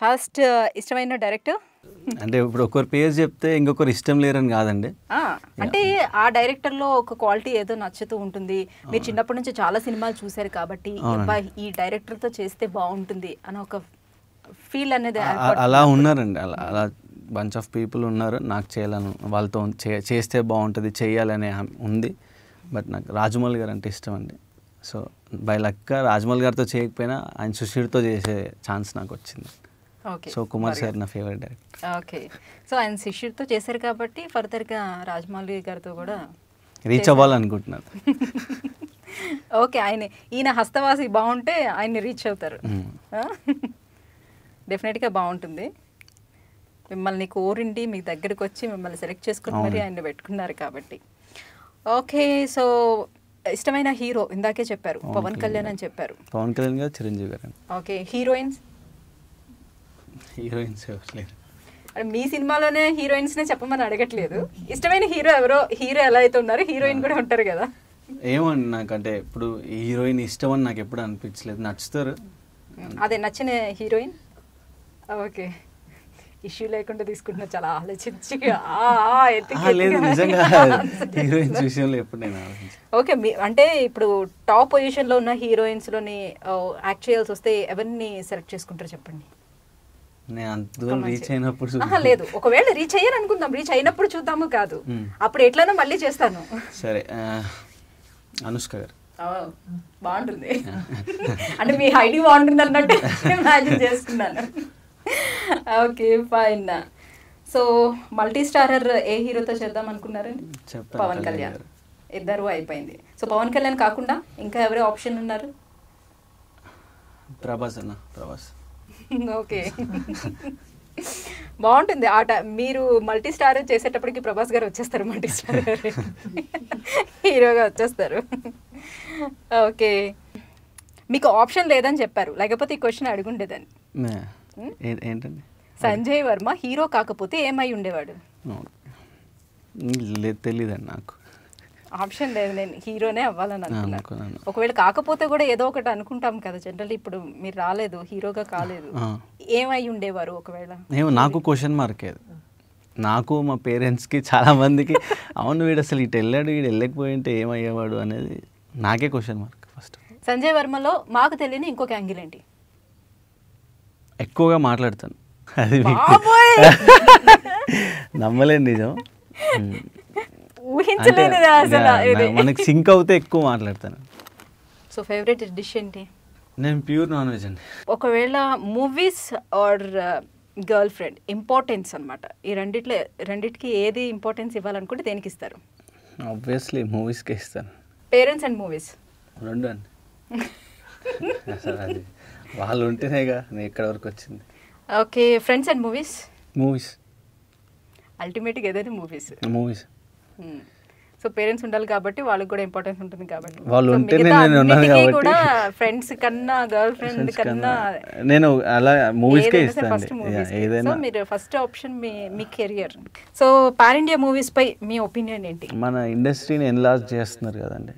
First ఇష్టమైన director అంటే ఇప్పుడు ఒక్కొక్కరు పేరు చెప్తే ఇంకొకరు ఇష్టం లేరని కాదండి అంటే ఆ డైరెక్టర్ లో ఒక క్వాలిటీ ఏదో నచ్చుతూ ఉంటుంది మీరు చిన్నప్పటి నుంచి చాలా సినిమాలు చూశారు కాబట్టి ఈ డైరెక్టర్ తో చేస్తే బాగుంటుంది అని ఒక ఫీల్ అనేది అలా ఉన్నారండి అలా అలా బంచ్ ఆఫ్ పీపుల్ ఉన్నారు నాకు చేయాలను వాళ్ళతో చేస్తే బాగుంటుంది చేయాలనే ఉంది బట్ నాకు రాజమౌళి గారు అంటే ఇష్టం అండి సో బై లక్క రాజమౌళి గారితో చేయకపోయినా ఆయన సుశీర్తో చేసే ఛాన్స్ నాకు వచ్చింది సో కుమార్ సార్ నా ఫేవరెట్ డైరెక్టర్ ఓకే సో ఆయన శిష్యుడితో చేశారు కాబట్టి ఫర్దర్గా రాజమౌళి గారితో కూడా రీచ్ అవ్వాలనుకుంటున్నాను ఓకే ఆయన ఈయన హస్తవాసి బాగుంటే ఆయన్ని రీచ్ అవుతారు డెఫినెట్గా hmm. బాగుంటుంది మిమ్మల్ని కోరిండి మీ దగ్గరకు వచ్చి మిమ్మల్ని సెలెక్ట్ చేసుకుని మరి ఆయన పెట్టుకున్నారు కాబట్టి ఓకే సో ఇష్టమైన హీరో ఇందాకే చెప్పారు పవన్ కళ్యాణ్ అని చెప్పారు పవన్ కళ్యాణ్ గారు చిరంజీవి గారు ఓకే హీరోయిన్స్ హీరోయిన్స్ లేదు మీ సినిమాలోనే హీరోయిన్స్ నే చెప్పమని అడగట్లేదు ఇష్టమైన హీరో ఎవరో హీరో ఎలా అయితే ఉన్నారో హీరోయిన్ కూడా ఉంటారు కదా నాకు అంటే ఇప్పుడు హీరోయిన్ ఇష్టం అని నాకు ఎప్పుడు అనిపించలేదు నచ్చుతారు అదే నచ్చిన హీరోయిన్ ఓకే ఇష్యూ లేకుండా తీసుకుంటున్నా చాలా ఆలోచించి హీరోయిన్స్ విషయంలో ఎప్పుడు నేను ఓకే అంటే ఇప్పుడు టాప్ పొజిషన్లో ఉన్న హీరోయిన్స్లోని యాక్ట్ చేయాల్సి వస్తే ఎవరిని సెలెక్ట్ చేసుకుంటారు చెప్పండి రీచ్ అయినప్పుడు లేదు ఒకవేళ రీచ్ అయ్యాను అనుకుందాం రీచ్ అయినప్పుడు చూద్దాము కాదు అప్పుడు ఎట్లనో మళ్ళీ చేస్తాను సరే అనుష్క గారు బాగుంటుంది అంటే మీ ఐడి బాగుంటుంది అన్నట్టు ఇమాజిన్ చేసుకున్నాను okay fine so multi starrer ఏ హీరోతో చేద్దాం అనుకున్నారండి పవన్ కళ్యాణ్ ఇద్దరు అయిపోయింది సో పవన్ కళ్యాణ్ కాకుండా ఇంకా ఎవరే ఆప్షన్ ఉన్నారు ప్రభాస్ అన్న ప్రభాస్ ఓకే బాగుంటుంది ఆట మీరు మల్టీ స్టార్ చేసేటప్పటికి ప్రభాస్ గారు వచ్చేస్తారు మల్టీ స్టార్ హీరోగా వచ్చేస్తారు ఓకే మీకు ఆప్షన్ లేదని చెప్పారు లేకపోతే ఈ క్వశ్చన్ అడుగుండేదని ఏంటండి సంజయ్ వర్మ హీరో కాకపోతే ఏమై ఉండేవాడు తెలీదండి నాకు ఆప్షన్ లేదు నేను హీరోనే అవ్వాలని అనుకున్నాను ఒకవేళ కాకపోతే కూడా ఏదో ఒకటి అనుకుంటాం కదా జనరల్ ఇప్పుడు మీరు రాలేదు హీరోగా కాలేదు ఏమై ఉండేవారు ఒకవేళ ఏమో నాకు క్వశ్చన్ మార్క్ నాకు మా పేరెంట్స్కి చాలామందికి అవును వీడు అసలు ఇటు వెళ్ళాడు వీడు వెళ్ళకపోయింటే ఏమయ్యేవాడు అనేది నాకే క్వశ్చన్ మార్క్ ఫస్ట్ సంజయ్ వర్మలో మాకు తెలియని ఇంకొక యాంగిల్ ఏంటి ఎక్కువగా మాట్లాడతాను అది నమ్మలేని నిజం ఊహించలేదు అసలు మనకి సింక్ అవుతే ఎక్కువ మాట్లాడతాను సో ఫేవరెట్ డిష్ ఏంటి నేను ప్యూర్ నాన్ వెజ్ అండి ఒకవేళ movies or girlfriend importance అనమాట ఈ రెండిట్లో రెండిటికి ఏది ఇంపార్టెన్స్ ఇవ్వాలనుకుంటే దేనికి ఇస్తారు ఆబ్వియస్లీ మూవీస్కే ఇస్తాను పేరెంట్స్ అండ్ మూవీస్ రెండు అండి వాళ్ళు ఉంటేనేగా నేను ఇక్కడ వరకు వచ్చింది okay friends and movies movies అల్టిమేట్గా ఏదైతే మూవీస్ మూవీస్ సో పేరెంట్స్ ఉండాలి కాబట్టి వాళ్ళకి కూడా ఇంపార్టెన్స్ ఉంటుంది కాబట్టి వాళ్ళు ఉంటే నేను కాబట్టి కూడా ఫ్రెండ్స్ కన్నా గర్ల్ ఫ్రెండ్ కన్నా నేను అలా మూవీస్ కే ఇస్తాను ఏదైనా మీరు ఫస్ట్ ఆప్షన్ మీ మీ career so pan India movies పై మీ ఒపీనియన్ ఏంటి మన ఇండస్ట్రీని ఎన్లార్జ్ చేస్తున్నారు కదండి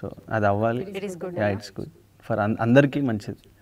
సో hmm. అది అవ్వాలి ఇట్స్ గుడ్ ఫర్ అందరికీ మంచిది